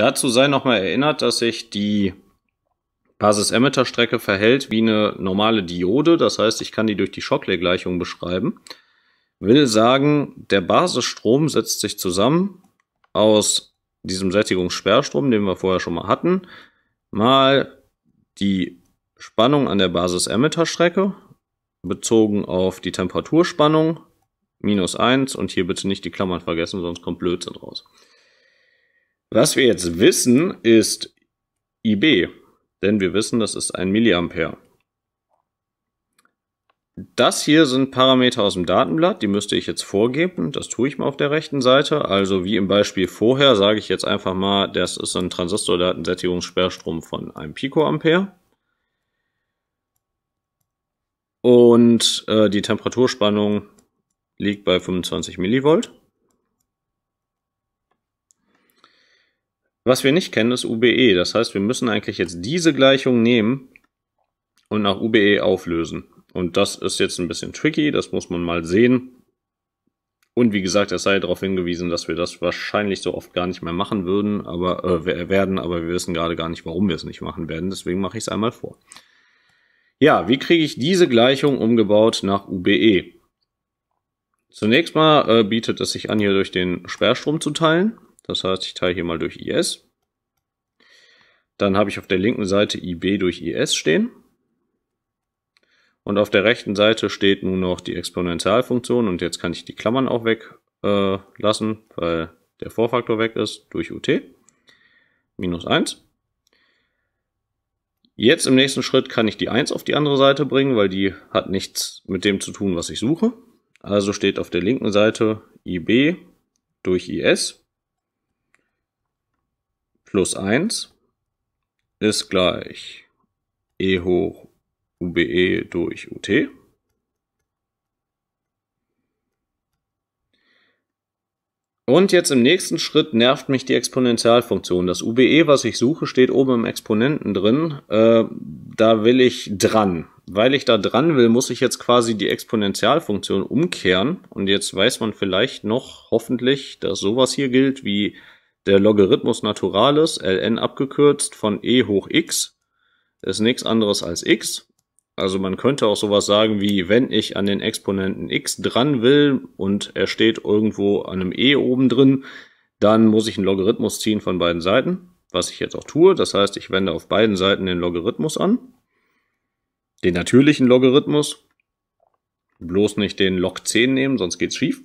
Dazu sei nochmal erinnert, dass sich die Basis-Emitter-Strecke verhält wie eine normale Diode. Das heißt, ich kann die durch die Shockley-Gleichung beschreiben. Will sagen, der Basisstrom setzt sich zusammen aus diesem Sättigungssperrstrom, den wir vorher schon mal hatten, mal die Spannung an der Basis-Emitter-Strecke bezogen auf die Temperaturspannung minus 1 und hier bitte nicht die Klammern vergessen, sonst kommt Blödsinn raus. Was wir jetzt wissen, ist IB, denn wir wissen, das ist ein Milliampere. Das hier sind Parameter aus dem Datenblatt, die müsste ich jetzt vorgeben. Das tue ich mal auf der rechten Seite. Also wie im Beispiel vorher sage ich jetzt einfach mal, das ist ein Transistordatensättigungssperrstrom von einem Picoampere. Und äh, die Temperaturspannung liegt bei 25 Millivolt. Was wir nicht kennen, ist UBE. Das heißt, wir müssen eigentlich jetzt diese Gleichung nehmen und nach UBE auflösen. Und das ist jetzt ein bisschen tricky, das muss man mal sehen. Und wie gesagt, es sei darauf hingewiesen, dass wir das wahrscheinlich so oft gar nicht mehr machen würden, aber äh, werden, aber wir wissen gerade gar nicht, warum wir es nicht machen werden. Deswegen mache ich es einmal vor. Ja, wie kriege ich diese Gleichung umgebaut nach UBE? Zunächst mal äh, bietet es sich an, hier durch den Sperrstrom zu teilen. Das heißt, ich teile hier mal durch IS. Dann habe ich auf der linken Seite IB durch IS stehen. Und auf der rechten Seite steht nun noch die Exponentialfunktion und jetzt kann ich die Klammern auch weglassen, äh, weil der Vorfaktor weg ist durch UT. Minus 1. Jetzt im nächsten Schritt kann ich die 1 auf die andere Seite bringen, weil die hat nichts mit dem zu tun, was ich suche. Also steht auf der linken Seite IB durch IS plus 1 ist gleich e hoch ube durch ut. Und jetzt im nächsten Schritt nervt mich die Exponentialfunktion. Das UBE, was ich suche, steht oben im Exponenten drin. Äh, da will ich dran. Weil ich da dran will, muss ich jetzt quasi die Exponentialfunktion umkehren. Und jetzt weiß man vielleicht noch, hoffentlich, dass sowas hier gilt wie der Logarithmus naturalis, ln abgekürzt von e hoch x, ist nichts anderes als x. Also man könnte auch sowas sagen wie, wenn ich an den Exponenten x dran will und er steht irgendwo an einem e oben drin, dann muss ich einen Logarithmus ziehen von beiden Seiten, was ich jetzt auch tue. Das heißt, ich wende auf beiden Seiten den Logarithmus an, den natürlichen Logarithmus, bloß nicht den Log 10 nehmen, sonst geht's schief.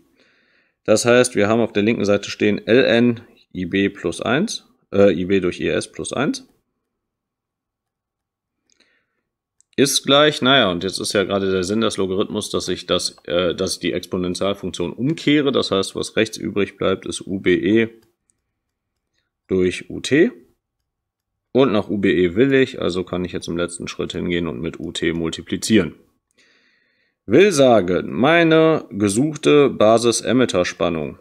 Das heißt, wir haben auf der linken Seite stehen ln IB plus 1, äh, IB durch IS plus 1 ist gleich, naja, und jetzt ist ja gerade der Sinn des Logarithmus, dass ich das, äh, dass ich die Exponentialfunktion umkehre. Das heißt, was rechts übrig bleibt, ist UBE durch UT. Und nach UBE will ich, also kann ich jetzt im letzten Schritt hingehen und mit UT multiplizieren. Will sagen, meine gesuchte Basis-Emitter-Spannung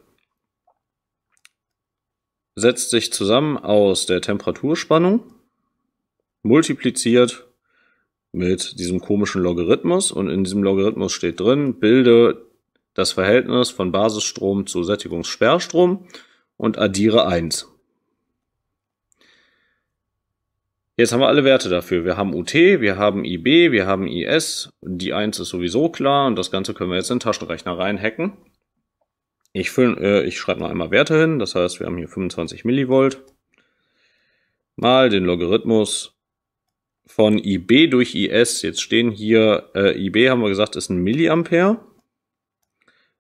setzt sich zusammen aus der Temperaturspannung, multipliziert mit diesem komischen Logarithmus und in diesem Logarithmus steht drin, bilde das Verhältnis von Basisstrom zu Sättigungssperrstrom und addiere 1. Jetzt haben wir alle Werte dafür. Wir haben UT, wir haben IB, wir haben IS. Die 1 ist sowieso klar und das Ganze können wir jetzt in den Taschenrechner reinhacken. Ich, füll, äh, ich schreibe noch einmal Werte hin, das heißt, wir haben hier 25 Millivolt mal den Logarithmus von IB durch IS. Jetzt stehen hier, äh, IB haben wir gesagt, ist ein Milliampere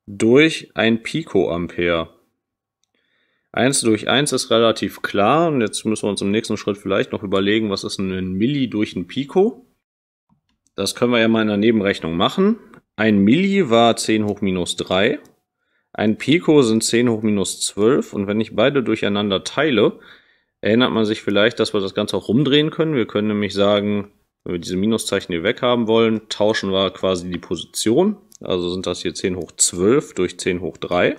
durch ein Picoampere. 1 durch 1 ist relativ klar und jetzt müssen wir uns im nächsten Schritt vielleicht noch überlegen, was ist ein Milli durch ein Pico? Das können wir ja mal in der Nebenrechnung machen. Ein Milli war 10 hoch minus 3 ein Pico sind 10 hoch minus 12 und wenn ich beide durcheinander teile, erinnert man sich vielleicht, dass wir das Ganze auch rumdrehen können. Wir können nämlich sagen, wenn wir diese Minuszeichen hier weg haben wollen, tauschen wir quasi die Position. Also sind das hier 10 hoch 12 durch 10 hoch 3.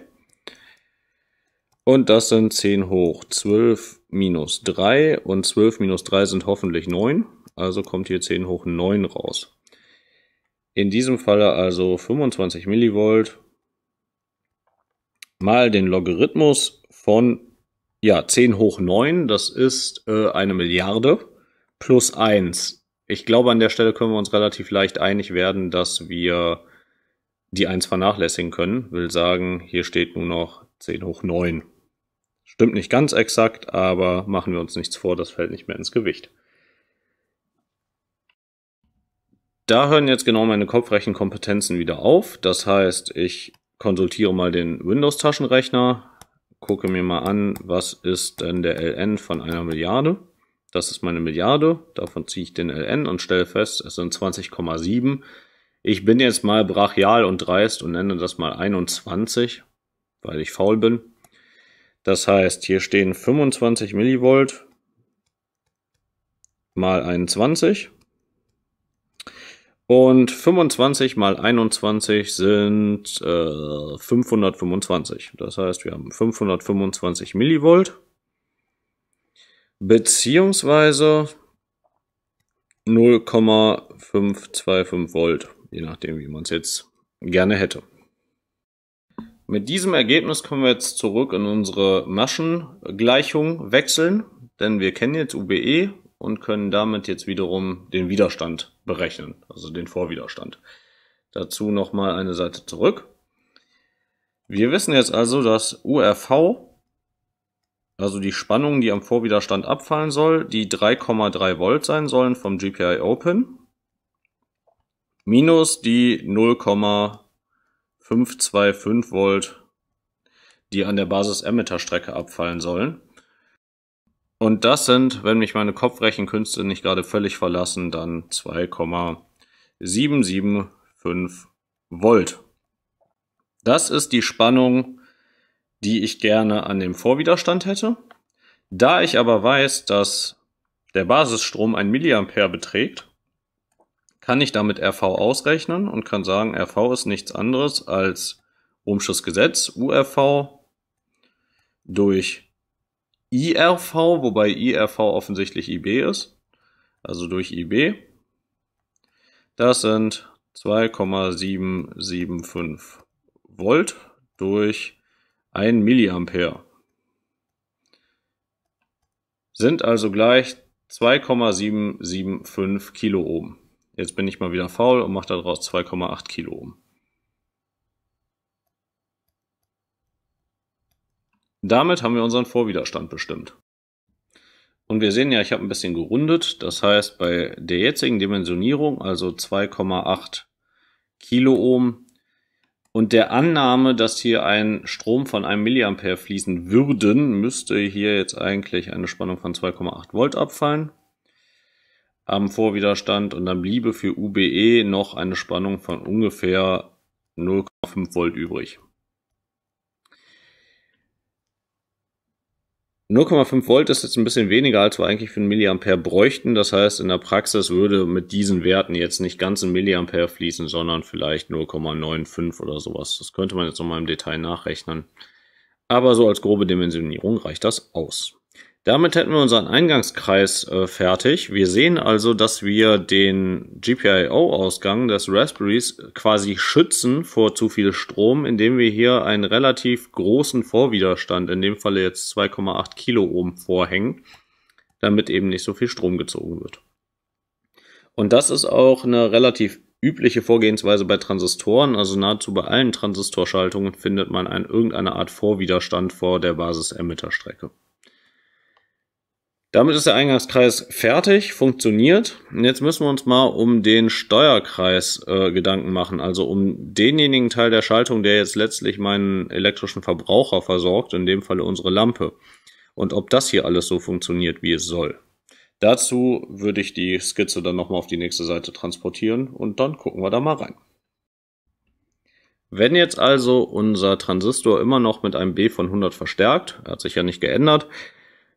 Und das sind 10 hoch 12 minus 3 und 12 minus 3 sind hoffentlich 9. Also kommt hier 10 hoch 9 raus. In diesem Falle also 25 Millivolt mal den Logarithmus von ja, 10 hoch 9, das ist äh, eine Milliarde plus 1. Ich glaube, an der Stelle können wir uns relativ leicht einig werden, dass wir die 1 vernachlässigen können. Will sagen, hier steht nur noch 10 hoch 9. Stimmt nicht ganz exakt, aber machen wir uns nichts vor, das fällt nicht mehr ins Gewicht. Da hören jetzt genau meine Kopfrechenkompetenzen wieder auf. Das heißt, ich konsultiere mal den Windows-Taschenrechner, gucke mir mal an, was ist denn der LN von einer Milliarde. Das ist meine Milliarde, davon ziehe ich den LN und stelle fest, es sind 20,7. Ich bin jetzt mal brachial und dreist und nenne das mal 21, weil ich faul bin. Das heißt, hier stehen 25 Millivolt mal 21. Und 25 mal 21 sind äh, 525. Das heißt, wir haben 525 Millivolt. Beziehungsweise 0,525 Volt. Je nachdem, wie man es jetzt gerne hätte. Mit diesem Ergebnis können wir jetzt zurück in unsere Maschengleichung wechseln. Denn wir kennen jetzt UBE und können damit jetzt wiederum den Widerstand berechnen, also den Vorwiderstand. Dazu nochmal eine Seite zurück. Wir wissen jetzt also, dass URV, also die Spannung, die am Vorwiderstand abfallen soll, die 3,3 Volt sein sollen vom GPI Open, minus die 0,525 Volt, die an der Basis-Emitter-Strecke abfallen sollen. Und das sind, wenn mich meine Kopfrechenkünste nicht gerade völlig verlassen, dann 2,775 Volt. Das ist die Spannung, die ich gerne an dem Vorwiderstand hätte. Da ich aber weiß, dass der Basisstrom 1 Milliampere beträgt, kann ich damit RV ausrechnen und kann sagen, RV ist nichts anderes als Ohmsches Gesetz, URV durch IRV, wobei IRV offensichtlich IB ist, also durch IB. Das sind 2,775 Volt durch 1 Milliampere. Sind also gleich 2,775 Kiloohm. Jetzt bin ich mal wieder faul und mache daraus 2,8 Kiloohm. Damit haben wir unseren Vorwiderstand bestimmt. Und wir sehen ja, ich habe ein bisschen gerundet. Das heißt, bei der jetzigen Dimensionierung, also 2,8 Kiloohm und der Annahme, dass hier ein Strom von einem Milliampere fließen würden, müsste hier jetzt eigentlich eine Spannung von 2,8 Volt abfallen am Vorwiderstand und dann bliebe für UBE noch eine Spannung von ungefähr 0,5 Volt übrig. 0,5 Volt ist jetzt ein bisschen weniger, als wir eigentlich für ein Milliampere bräuchten. Das heißt, in der Praxis würde mit diesen Werten jetzt nicht ganz ein Milliampere fließen, sondern vielleicht 0,95 oder sowas. Das könnte man jetzt nochmal im Detail nachrechnen. Aber so als grobe Dimensionierung reicht das aus. Damit hätten wir unseren Eingangskreis äh, fertig. Wir sehen also, dass wir den GPIO-Ausgang des Raspberries quasi schützen vor zu viel Strom, indem wir hier einen relativ großen Vorwiderstand, in dem Falle jetzt 2,8 Kiloohm, vorhängen, damit eben nicht so viel Strom gezogen wird. Und das ist auch eine relativ übliche Vorgehensweise bei Transistoren, also nahezu bei allen Transistorschaltungen findet man ein, irgendeine Art Vorwiderstand vor der Basis-Emitter-Strecke. Damit ist der Eingangskreis fertig, funktioniert. Und jetzt müssen wir uns mal um den Steuerkreis äh, Gedanken machen, also um denjenigen Teil der Schaltung, der jetzt letztlich meinen elektrischen Verbraucher versorgt, in dem Falle unsere Lampe. Und ob das hier alles so funktioniert, wie es soll. Dazu würde ich die Skizze dann nochmal auf die nächste Seite transportieren und dann gucken wir da mal rein. Wenn jetzt also unser Transistor immer noch mit einem B von 100 verstärkt, er hat sich ja nicht geändert,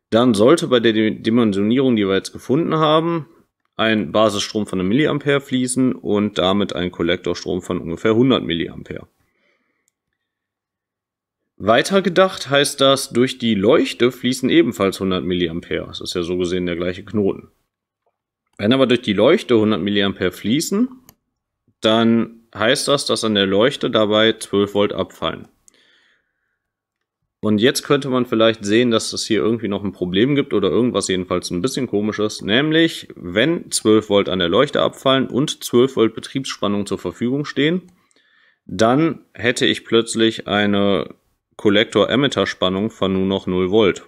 dann sollte bei der Dimensionierung, die wir jetzt gefunden haben, ein Basisstrom von einem Milliampere fließen und damit ein Kollektorstrom von ungefähr 100 Milliampere. Weitergedacht heißt das, durch die Leuchte fließen ebenfalls 100 Milliampere. Das ist ja so gesehen der gleiche Knoten. Wenn aber durch die Leuchte 100 Milliampere fließen, dann heißt das, dass an der Leuchte dabei 12 Volt abfallen. Und jetzt könnte man vielleicht sehen, dass es hier irgendwie noch ein Problem gibt oder irgendwas jedenfalls ein bisschen komisches. Nämlich, wenn 12 Volt an der Leuchte abfallen und 12 Volt Betriebsspannung zur Verfügung stehen, dann hätte ich plötzlich eine Kollektor-Emitter-Spannung von nur noch 0 Volt.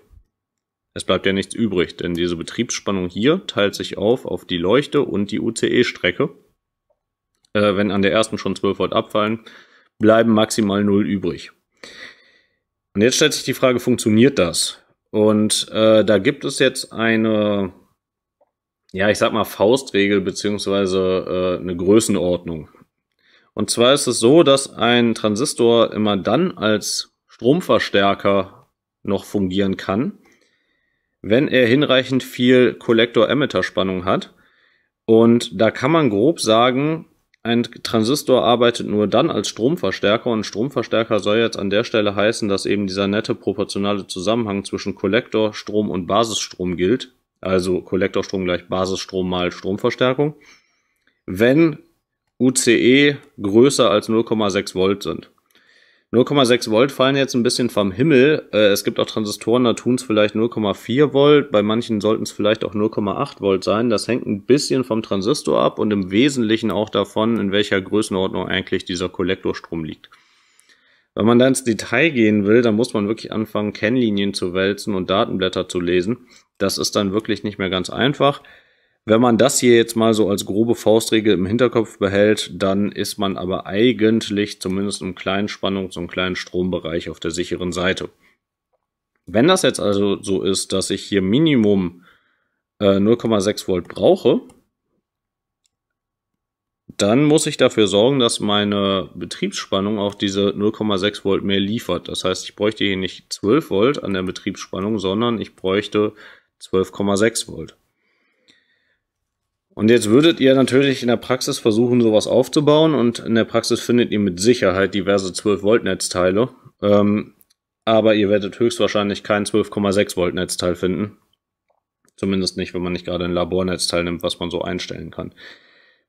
Es bleibt ja nichts übrig, denn diese Betriebsspannung hier teilt sich auf auf die Leuchte und die UCE-Strecke. Äh, wenn an der ersten schon 12 Volt abfallen, bleiben maximal 0 übrig. Und jetzt stellt sich die Frage, funktioniert das? Und äh, da gibt es jetzt eine, ja, ich sag mal Faustregel beziehungsweise äh, eine Größenordnung. Und zwar ist es so, dass ein Transistor immer dann als Stromverstärker noch fungieren kann, wenn er hinreichend viel Kollektor-Emitter-Spannung hat. Und da kann man grob sagen, ein Transistor arbeitet nur dann als Stromverstärker und Stromverstärker soll jetzt an der Stelle heißen, dass eben dieser nette proportionale Zusammenhang zwischen Kollektorstrom und Basisstrom gilt. Also Kollektorstrom gleich Basisstrom mal Stromverstärkung. Wenn UCE größer als 0,6 Volt sind. 0,6 Volt fallen jetzt ein bisschen vom Himmel. Äh, es gibt auch Transistoren, da tun es vielleicht 0,4 Volt. Bei manchen sollten es vielleicht auch 0,8 Volt sein. Das hängt ein bisschen vom Transistor ab und im Wesentlichen auch davon, in welcher Größenordnung eigentlich dieser Kollektorstrom liegt. Wenn man da ins Detail gehen will, dann muss man wirklich anfangen, Kennlinien zu wälzen und Datenblätter zu lesen. Das ist dann wirklich nicht mehr ganz einfach. Wenn man das hier jetzt mal so als grobe Faustregel im Hinterkopf behält, dann ist man aber eigentlich zumindest im kleinen Spannungs- und kleinen Strombereich auf der sicheren Seite. Wenn das jetzt also so ist, dass ich hier Minimum äh, 0,6 Volt brauche, dann muss ich dafür sorgen, dass meine Betriebsspannung auch diese 0,6 Volt mehr liefert. Das heißt, ich bräuchte hier nicht 12 Volt an der Betriebsspannung, sondern ich bräuchte 12,6 Volt. Und jetzt würdet ihr natürlich in der Praxis versuchen, sowas aufzubauen und in der Praxis findet ihr mit Sicherheit diverse 12-Volt-Netzteile. Ähm, aber ihr werdet höchstwahrscheinlich kein 12,6 Volt Netzteil finden. Zumindest nicht, wenn man nicht gerade ein Labornetzteil nimmt, was man so einstellen kann.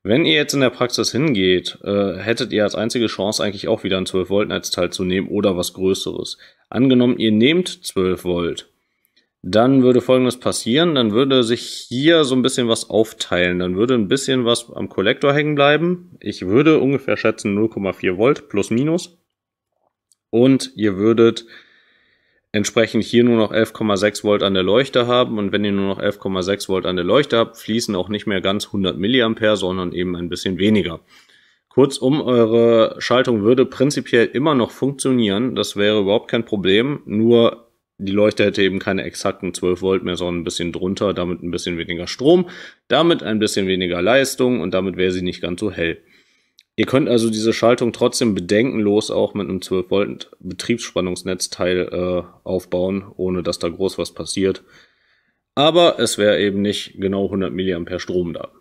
Wenn ihr jetzt in der Praxis hingeht, äh, hättet ihr als einzige Chance eigentlich auch wieder ein 12 Volt Netzteil zu nehmen oder was Größeres. Angenommen, ihr nehmt 12 Volt, dann würde Folgendes passieren, dann würde sich hier so ein bisschen was aufteilen, dann würde ein bisschen was am Kollektor hängen bleiben. Ich würde ungefähr schätzen 0,4 Volt plus minus. Und ihr würdet entsprechend hier nur noch 11,6 Volt an der Leuchte haben. Und wenn ihr nur noch 11,6 Volt an der Leuchte habt, fließen auch nicht mehr ganz 100 Milliampere, sondern eben ein bisschen weniger. Kurzum, eure Schaltung würde prinzipiell immer noch funktionieren. Das wäre überhaupt kein Problem. Nur die Leuchte hätte eben keine exakten 12 Volt mehr, sondern ein bisschen drunter, damit ein bisschen weniger Strom, damit ein bisschen weniger Leistung und damit wäre sie nicht ganz so hell. Ihr könnt also diese Schaltung trotzdem bedenkenlos auch mit einem 12 Volt Betriebsspannungsnetzteil äh, aufbauen, ohne dass da groß was passiert. Aber es wäre eben nicht genau 100 Milliampere Strom da.